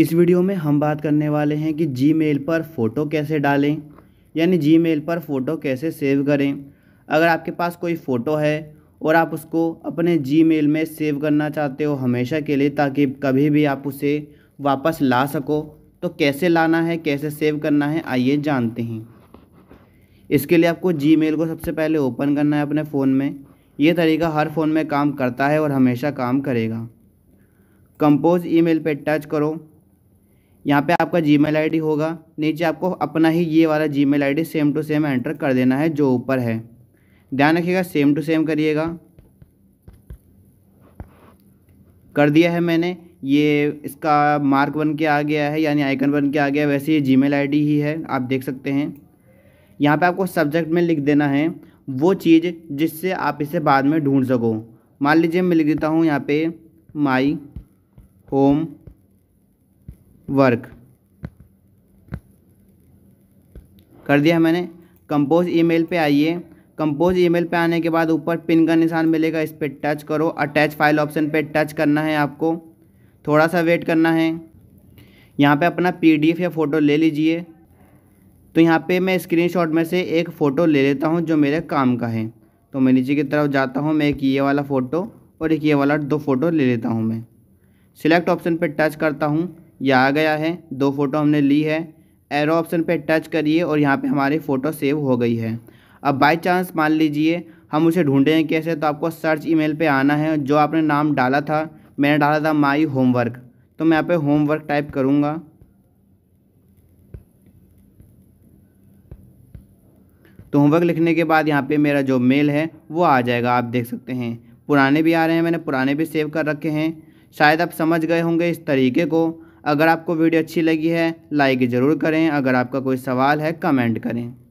इस वीडियो में हम बात करने वाले हैं कि जीमेल पर फ़ोटो कैसे डालें यानी जीमेल पर फ़ोटो कैसे सेव करें अगर आपके पास कोई फ़ोटो है और आप उसको अपने जीमेल में सेव करना चाहते हो हमेशा के लिए ताकि कभी भी आप उसे वापस ला सको तो कैसे लाना है कैसे सेव करना है आइए जानते हैं इसके लिए आपको जी को सबसे पहले ओपन करना है अपने फ़ोन में ये तरीका हर फ़ोन में काम करता है और हमेशा काम करेगा कंपोज ईमेल पे टच करो यहाँ पे आपका जी मेल होगा नीचे आपको अपना ही ये वाला Gmail same to same enter कर देना है जो ऊपर है ध्यान रखिएगा सेम टू सेम करिएगा कर दिया है मैंने ये इसका मार्क बन के आ गया है यानी आइकन बन के आ गया वैसे ये जी मेल ही है आप देख सकते हैं यहाँ पे आपको सब्जेक्ट में लिख देना है वो चीज़ जिससे आप इसे बाद में ढूंढ सको मान लीजिए मैं लिख देता हूँ यहाँ पे माई होम वर्क कर दिया मैंने कंपोज ईमेल पे आइए कंपोज ईमेल पे आने के बाद ऊपर पिन का निशान मिलेगा इस पर टच करो अटैच फाइल ऑप्शन पे टच करना है आपको थोड़ा सा वेट करना है यहाँ पे अपना पीडीएफ या फ़ोटो ले लीजिए तो यहाँ पे मैं स्क्रीनशॉट में से एक फ़ोटो ले लेता हूँ जो मेरे काम का है तो मैं नीचे की तरफ जाता हूँ मैं एक ये वाला फ़ोटो और एक ये वाला दो फ़ोटो ले लेता हूँ मैं सिलेक्ट ऑप्शन पर टच करता हूँ यह आ गया है दो फ़ोटो हमने ली है एरो ऑप्शन पे टच करिए और यहाँ पे हमारी फ़ोटो सेव हो गई है अब बाय चांस मान लीजिए हम उसे हैं कैसे तो आपको सर्च ईमेल पे आना है जो आपने नाम डाला था मैंने डाला था माई होमवर्क तो मैं यहाँ पे होमवर्क टाइप करूँगा तो होमवर्क लिखने के बाद यहाँ पे मेरा जो मेल है वो आ जाएगा आप देख सकते हैं पुराने भी आ रहे हैं मैंने पुराने भी सेव कर रखे हैं शायद आप समझ गए होंगे इस तरीके को अगर आपको वीडियो अच्छी लगी है लाइक ज़रूर करें अगर आपका कोई सवाल है कमेंट करें